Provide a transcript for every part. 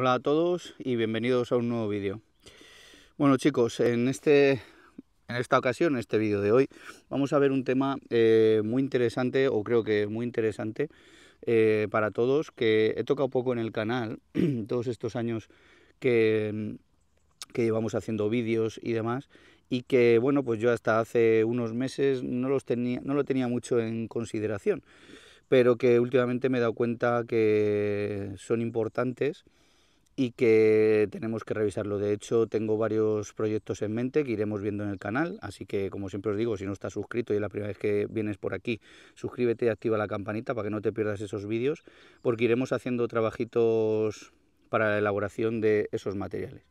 Hola a todos y bienvenidos a un nuevo vídeo. Bueno chicos, en, este, en esta ocasión, en este vídeo de hoy, vamos a ver un tema eh, muy interesante, o creo que muy interesante, eh, para todos, que he tocado poco en el canal, todos estos años que, llevamos haciendo vídeos y demás, y que bueno, pues yo hasta hace unos meses no, los tenía, no lo tenía mucho en consideración, pero que últimamente me he dado cuenta que son importantes y que tenemos que revisarlo. De hecho, tengo varios proyectos en mente que iremos viendo en el canal, así que como siempre os digo, si no estás suscrito y es la primera vez que vienes por aquí, suscríbete y activa la campanita para que no te pierdas esos vídeos, porque iremos haciendo trabajitos para la elaboración de esos materiales.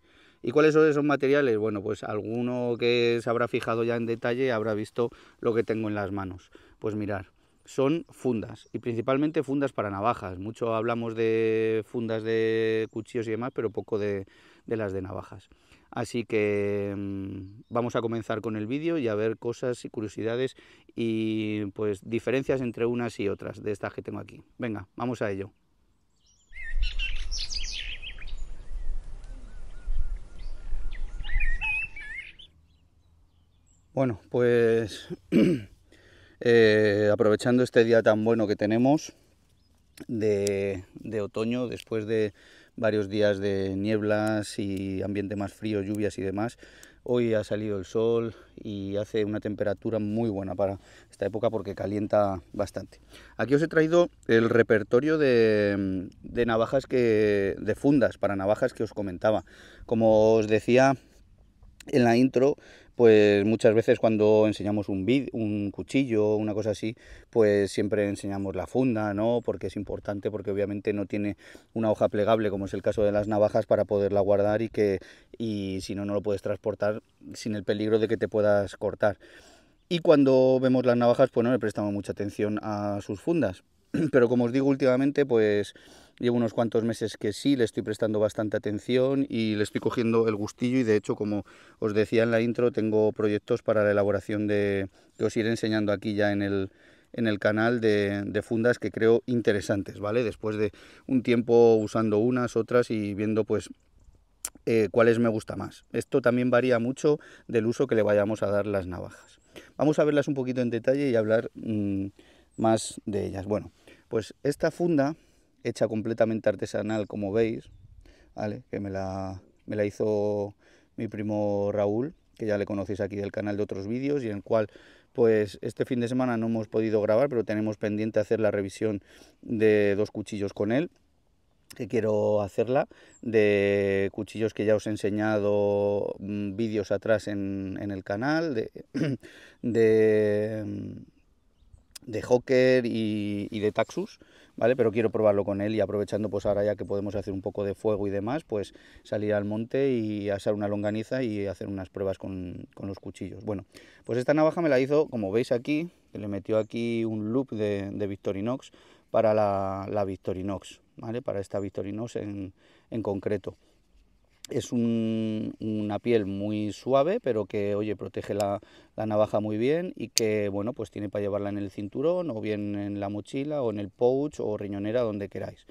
¿Y cuáles son esos materiales? Bueno, pues alguno que se habrá fijado ya en detalle habrá visto lo que tengo en las manos. Pues mirar, son fundas y principalmente fundas para navajas. Mucho hablamos de fundas de cuchillos y demás, pero poco de, las de navajas. Así que mm, vamos a comenzar con el vídeo y a ver cosas y curiosidades y pues diferencias entre unas y otras de estas que tengo aquí. Venga, vamos a ello. Bueno, pues Eh, aprovechando este día tan bueno que tenemos de, otoño, después de varios días de nieblas y ambiente más frío, lluvias y demás, hoy ha salido el sol y hace una temperatura muy buena para esta época porque calienta bastante. Aquí os he traído el repertorio de, de navajas que, de fundas para navajas que os comentaba. Como os decía en la intro, pues muchas veces cuando enseñamos un vid, un cuchillo, una cosa así, pues siempre enseñamos la funda, ¿no? Porque es importante, porque obviamente no tiene una hoja plegable, como es el caso de las navajas, para poderla guardar y que, y si no, no lo puedes transportar sin el peligro de que te puedas cortar. Y cuando vemos las navajas, pues no le prestamos mucha atención a sus fundas. Pero como os digo últimamente, pues Llevo unos cuantos meses que sí, le estoy prestando bastante atención y le estoy cogiendo el gustillo y de hecho, como os decía en la intro, tengo proyectos para la elaboración de, que os iré enseñando aquí ya en el, en el canal de, fundas que creo interesantes, ¿vale? Después de un tiempo usando unas, otras y viendo pues eh, cuáles me gusta más. Esto también varía mucho del uso que le vayamos a dar las navajas. Vamos a verlas un poquito en detalle y hablar mm, más de ellas. Bueno, pues esta funda hecha completamente artesanal, como veis, que me la, hizo mi primo Raúl, que ya le conocéis aquí del canal de otros vídeos y en el cual pues este fin de semana no hemos podido grabar, pero tenemos pendiente hacer la revisión de dos cuchillos con él que quiero hacerla de cuchillos que ya os he enseñado mm, vídeos atrás en, el canal de, de mm, de y, y de Taxus ¿vale? Pero quiero probarlo con él y aprovechando pues ahora ya que podemos hacer un poco de fuego y demás, pues salir al monte y asar una longaniza y hacer unas pruebas con, los cuchillos. Bueno, pues esta navaja me la hizo, como veis aquí, le metió aquí un loop de, Victorinox para la, Victorinox, ¿vale? Para esta Victorinox en concreto. Es una piel muy suave, pero que, oye, protege la, navaja muy bien y que, bueno, pues tiene para llevarla en el cinturón o bien en la mochila o en el pouch o riñonera, donde queráis.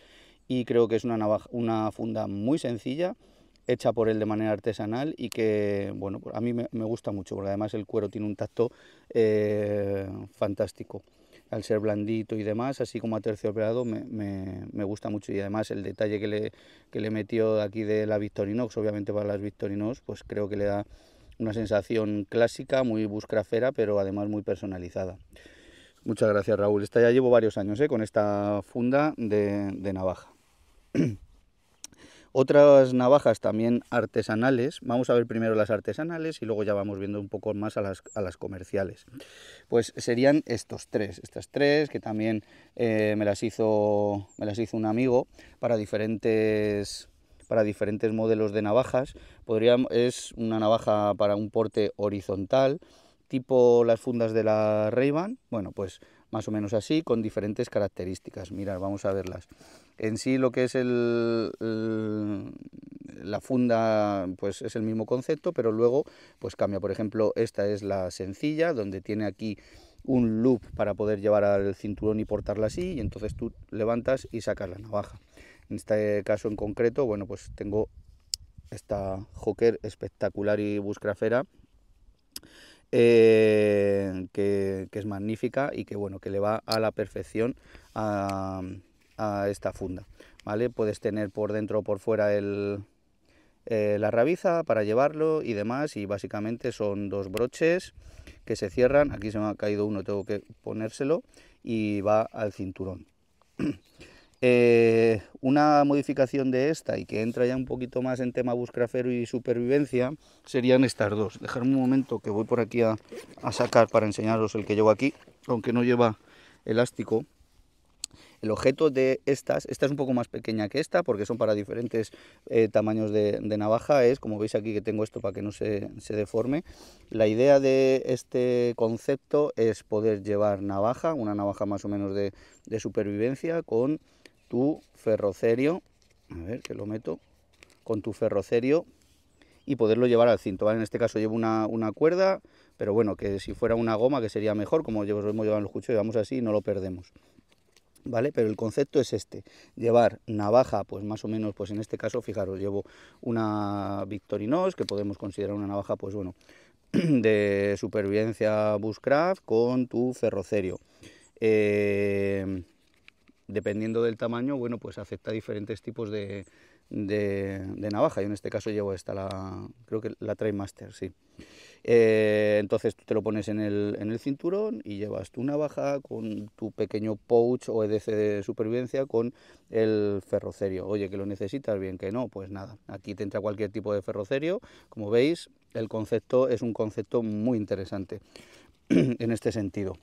Y creo que es una, una funda muy sencilla, hecha por él de manera artesanal y que, bueno, pues a mí me, gusta mucho, porque además el cuero tiene un tacto eh, fantástico al ser blandito y demás, así como a me, operado, me gusta mucho. Y además el detalle que le, que le metió aquí de la Victorinox, obviamente para las Victorinox, pues creo que le da una sensación clásica, muy buscrafera, pero además muy personalizada. Muchas gracias Raúl. Esta ya llevo varios años ¿eh? con esta funda de, de navaja. Otras navajas también artesanales, vamos a ver primero las artesanales y luego ya vamos viendo un poco más a las, comerciales. Pues serían estos tres, estas tres que también eh, me, las hizo, me las hizo un amigo para diferentes para diferentes modelos de navajas. Podría, es una navaja para un porte horizontal, tipo las fundas de la Ray-Ban. Bueno, pues más o menos así, con diferentes características. Mirad, vamos a verlas. En sí lo que es el, la funda, pues es el mismo concepto, pero luego pues cambia. Por ejemplo, esta es la sencilla, donde tiene aquí un loop para poder llevar al cinturón y portarla así, y entonces tú levantas y sacas la navaja. En este caso en concreto, bueno, pues tengo esta Joker espectacular y buscrafera eh, que, es magnífica y que bueno, que le va a la perfección a, esta funda. ¿vale? Puedes tener por dentro o por fuera el, eh, la rabiza para llevarlo y demás y básicamente son dos broches que se cierran aquí se me ha caído uno tengo que ponérselo y va al cinturón Eh, una modificación de esta y que entra ya un poquito más en tema buscrafero y supervivencia serían estas dos. Dejarme un momento que voy por aquí a, sacar para enseñaros el que llevo aquí, aunque no lleva elástico. El objeto de estas, esta es un poco más pequeña que esta porque son para diferentes eh, tamaños de, navaja, es como veis aquí que tengo esto para que no se, deforme. La idea de este concepto es poder llevar navaja, una navaja más o menos de, de supervivencia con tu ferrocerio, a ver que lo meto, con tu ferrocerio y poderlo llevar al cinto, ¿vale? En este caso llevo una, una cuerda, pero bueno, que si fuera una goma que sería mejor, como hemos llevado en los cuchillos, llevamos así no lo perdemos. ¿Vale? Pero el concepto es este, llevar navaja, pues más o menos, pues en este caso, fijaros, llevo una Victorinox, que podemos considerar una navaja, pues bueno, de supervivencia bushcraft con tu ferrocerio. Eh, dependiendo del tamaño, bueno, pues acepta diferentes tipos de, navaja. Yo en este caso llevo esta, la, creo que la Master, sí. Eh, entonces tú te lo pones en el, en el, cinturón y llevas tu navaja con tu pequeño pouch o EDC de supervivencia con el ferrocerio. Oye, que lo necesitas, bien que no, pues nada. Aquí te entra cualquier tipo de ferrocerio. Como veis, el concepto es un concepto muy interesante en este sentido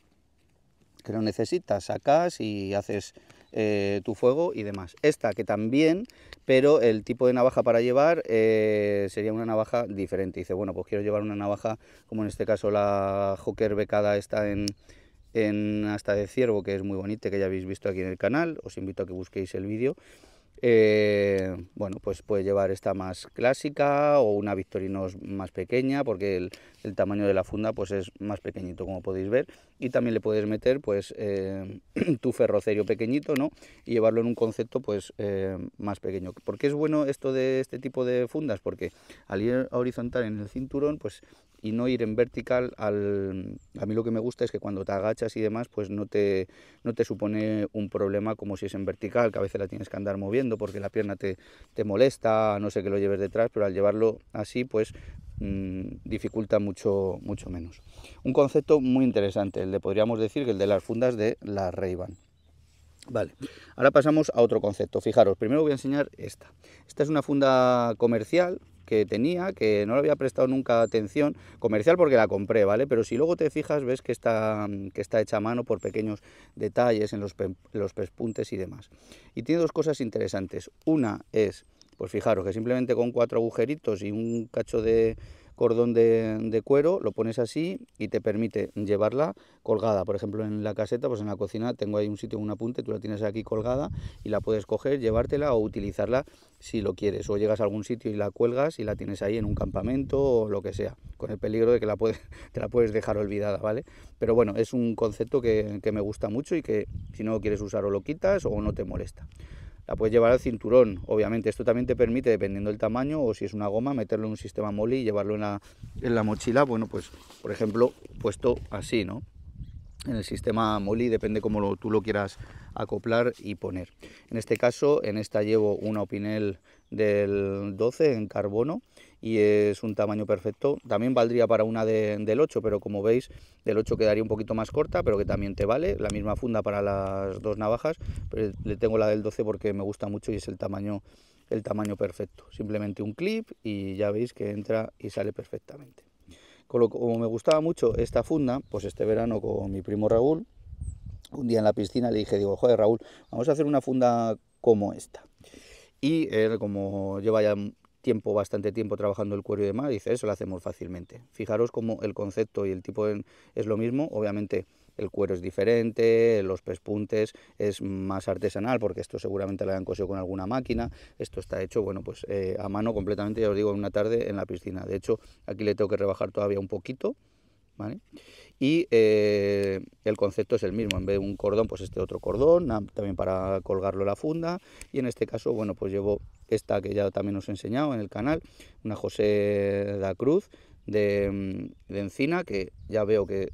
que no necesitas, sacas y haces eh, tu fuego y demás. Esta que también, pero el tipo de navaja para llevar eh, sería una navaja diferente. Dice, bueno, pues quiero llevar una navaja, como en este caso la Joker becada está en, en hasta de ciervo, que es muy bonita, que ya habéis visto aquí en el canal. Os invito a que busquéis el vídeo. Eh, bueno, pues puede llevar esta más clásica o una Victorinos más pequeña, porque el, tamaño de la funda pues es más pequeñito, como podéis ver. Y también le puedes meter pues eh, tu ferrocerio pequeñito, ¿no? Y llevarlo en un concepto pues eh, más pequeño. porque es bueno esto de este tipo de fundas? Porque al ir horizontal en el cinturón, pues y no ir en vertical al... A mí lo que me gusta es que cuando te agachas y demás, pues no te, no te supone un problema como si es en vertical, que a veces la tienes que andar moviendo porque la pierna te, molesta, no sé que lo lleves detrás, pero al llevarlo así, pues mm, dificulta mucho, mucho menos. Un concepto muy interesante, el de podríamos decir que el de las fundas de la ray Vale, ahora pasamos a otro concepto. Fijaros, primero voy a enseñar esta. Esta es una funda comercial, que tenía, que no le había prestado nunca atención, comercial porque la compré, ¿vale? Pero si luego te fijas, ves que está, que está hecha a mano por pequeños detalles en los, en los pespuntes y demás. Y tiene dos cosas interesantes. Una es, pues fijaros, que simplemente con cuatro agujeritos y un cacho de, cordón de, cuero, lo pones así y te permite llevarla colgada. Por ejemplo, en la caseta, pues en la cocina tengo ahí un sitio, un apunte, tú la tienes aquí colgada y la puedes coger, llevártela o utilizarla si lo quieres. O llegas a algún sitio y la cuelgas y la tienes ahí en un campamento o lo que sea, con el peligro de que la puedes, te la puedes dejar olvidada, ¿vale? Pero bueno, es un concepto que, que me gusta mucho y que si no lo quieres usar o lo quitas o no te molesta. La puedes llevar al cinturón, obviamente. Esto también te permite, dependiendo del tamaño o si es una goma, meterlo en un sistema molly y llevarlo en la, en la mochila. Bueno, pues, por ejemplo, puesto así, ¿no? En el sistema molly depende cómo tú lo quieras acoplar y poner. En este caso, en esta llevo una Opinel del 12 en carbono y es un tamaño perfecto. También valdría para una del 8, pero como veis, del 8 quedaría un poquito más corta, pero que también te vale. La misma funda para las dos navajas, pero le tengo la del 12 porque me gusta mucho y es el tamaño, el tamaño perfecto. Simplemente un clip y ya veis que entra y sale perfectamente. Como me gustaba mucho esta funda, pues este verano con mi primo Raúl, un día en la piscina le dije, digo, joder Raúl, vamos a hacer una funda como esta. Y como lleva ya tiempo, bastante tiempo trabajando el cuero y demás, dice, eso lo hacemos fácilmente. Fijaros como el concepto y el tipo es lo mismo, obviamente el cuero es diferente, los pespuntes es más artesanal porque esto seguramente lo hayan cosido con alguna máquina, esto está hecho, bueno, pues eh, a mano completamente, ya os digo, en una tarde en la piscina. De hecho, aquí le tengo que rebajar todavía un poquito, y eh, el concepto es el mismo, en vez de un cordón, pues este otro cordón, también para colgarlo la funda, y en este caso, bueno, pues llevo esta que ya también os he enseñado en el canal, una José da Cruz de, de encina, que ya veo que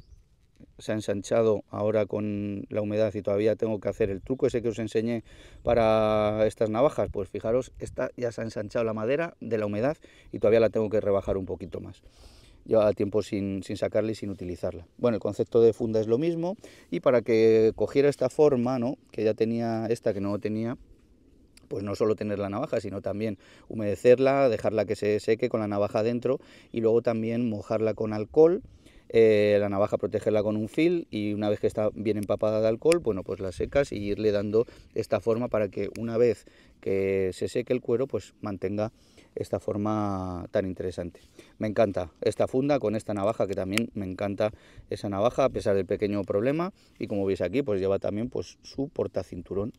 se ha ensanchado ahora con la humedad y todavía tengo que hacer el truco ese que os enseñé para estas navajas, pues fijaros, esta ya se ha ensanchado la madera de la humedad y todavía la tengo que rebajar un poquito más llevaba tiempo sin, sacarla y sin utilizarla. Bueno, el concepto de funda es lo mismo y para que cogiera esta forma, ¿no? que ya tenía esta que no tenía, pues no solo tener la navaja, sino también humedecerla, dejarla que se seque con la navaja dentro y luego también mojarla con alcohol eh, la navaja protegerla con un fil y una vez que está bien empapada de alcohol, bueno, pues la secas y irle dando esta forma para que una vez que se seque el cuero, pues mantenga esta forma tan interesante. Me encanta esta funda con esta navaja, que también me encanta esa navaja, a pesar del pequeño problema. Y como veis aquí, pues lleva también pues, su portacinturón.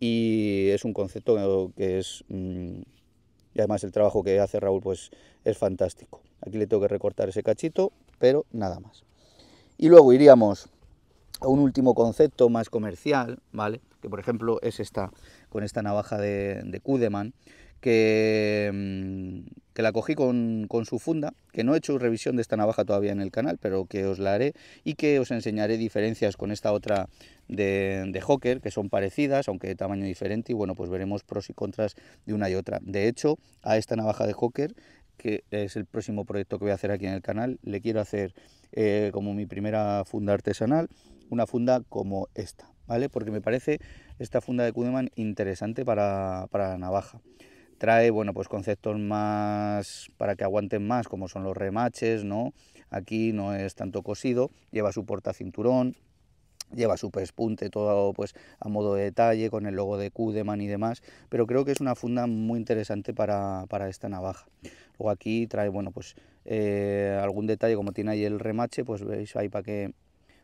Y es un concepto que es... Mm, y además el trabajo que hace Raúl pues es fantástico. Aquí le tengo que recortar ese cachito pero nada más. Y luego iríamos a un último concepto más comercial, ¿vale? Que por ejemplo es esta, con esta navaja de, Kudeman, que, mm, que, la cogí con, su funda, que no he hecho revisión de esta navaja todavía en el canal, pero que os la haré y que os enseñaré diferencias con esta otra de, de que son parecidas, aunque de tamaño diferente, y bueno, pues veremos pros y contras de una y otra. De hecho, a esta navaja de Hocker que es el próximo proyecto que voy a hacer aquí en el canal, le quiero hacer eh, como mi primera funda artesanal, una funda como esta, ¿vale? Porque me parece esta funda de Kudeman interesante para, para la navaja trae bueno pues conceptos más para que aguanten más como son los remaches no aquí no es tanto cosido lleva su porta cinturón Lleva su espunte, todo pues a modo de detalle, con el logo de Kudeman y demás, pero creo que es una funda muy interesante para, esta navaja. Luego aquí trae, bueno, pues eh, algún detalle, como tiene ahí el remache, pues veis ahí para que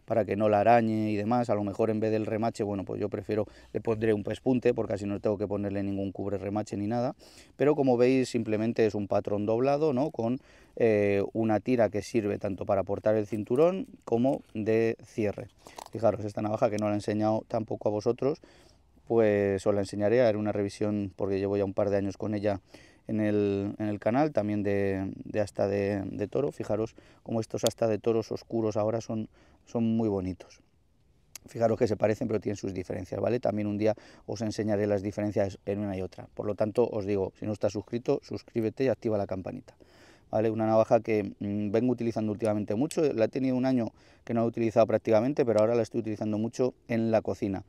para que no la arañe y demás. A lo mejor en vez del remache, bueno, pues yo prefiero, le pondré un pespunte porque así no tengo que ponerle ningún cubre remache ni nada. Pero como veis, simplemente es un patrón doblado, ¿no? Con eh, una tira que sirve tanto para portar el cinturón como de cierre. Fijaros, esta navaja que no la he enseñado tampoco a vosotros, pues os la enseñaré, a hacer una revisión porque llevo ya un par de años con ella en el, canal, también de, hasta de, toro. Fijaros como estos hasta de toros oscuros ahora son, son muy bonitos. Fijaros que se parecen, pero tienen sus diferencias, ¿vale? También un día os enseñaré las diferencias en una y otra. Por lo tanto, os digo, si no estás suscrito, suscríbete y activa la campanita. ¿Vale? Una navaja que mm, vengo utilizando últimamente mucho. La he tenido un año que no la he utilizado prácticamente, pero ahora la estoy utilizando mucho en la cocina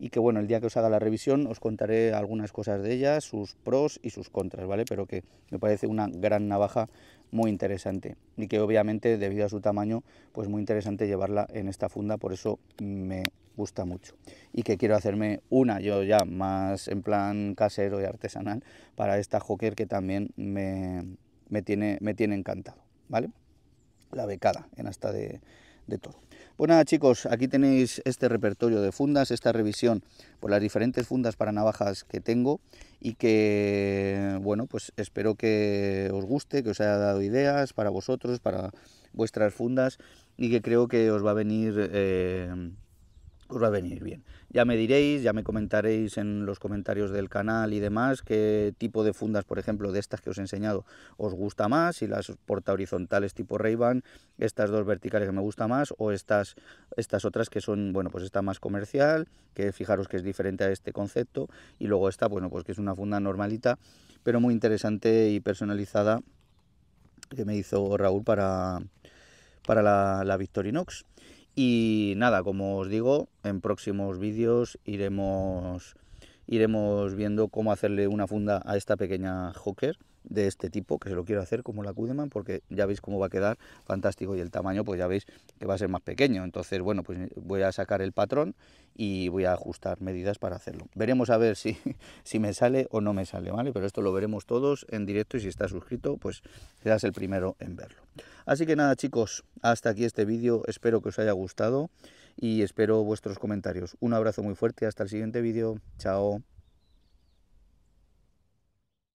y que bueno, el día que os haga la revisión os contaré algunas cosas de ella, sus pros y sus contras, ¿vale? Pero que me parece una gran navaja muy interesante y que obviamente debido a su tamaño pues muy interesante llevarla en esta funda, por eso me gusta mucho y que quiero hacerme una yo ya más en plan casero y artesanal para esta Joker que también me, tiene, me tiene encantado, ¿vale? La becada en hasta de, todo. Pues nada chicos, aquí tenéis este repertorio de fundas, esta revisión por las diferentes fundas para navajas que tengo y que, bueno, pues espero que os guste, que os haya dado ideas para vosotros, para vuestras fundas y que creo que os va a venir... Eh, os va a venir bien. Ya me diréis, ya me comentaréis en los comentarios del canal y demás qué tipo de fundas, por ejemplo, de estas que os he enseñado, os gusta más, si las porta horizontales tipo ray estas dos verticales que me gusta más, o estas, estas otras que son, bueno, pues esta más comercial, que fijaros que es diferente a este concepto, y luego esta, bueno, pues que es una funda normalita, pero muy interesante y personalizada que me hizo Raúl para, para la, la Victorinox. Y nada, como os digo, en próximos vídeos iremos, iremos viendo cómo hacerle una funda a esta pequeña Hooker de este tipo, que se lo quiero hacer como la Cudeman, porque ya veis cómo va a quedar fantástico y el tamaño pues ya veis que va a ser más pequeño. Entonces, bueno, pues voy a sacar el patrón y voy a ajustar medidas para hacerlo. Veremos a ver si, si me sale o no me sale, ¿vale? Pero esto lo veremos todos en directo y si estás suscrito, pues serás el primero en verlo. Así que nada, chicos, hasta aquí este vídeo. Espero que os haya gustado y espero vuestros comentarios. Un abrazo muy fuerte, hasta el siguiente vídeo. Chao.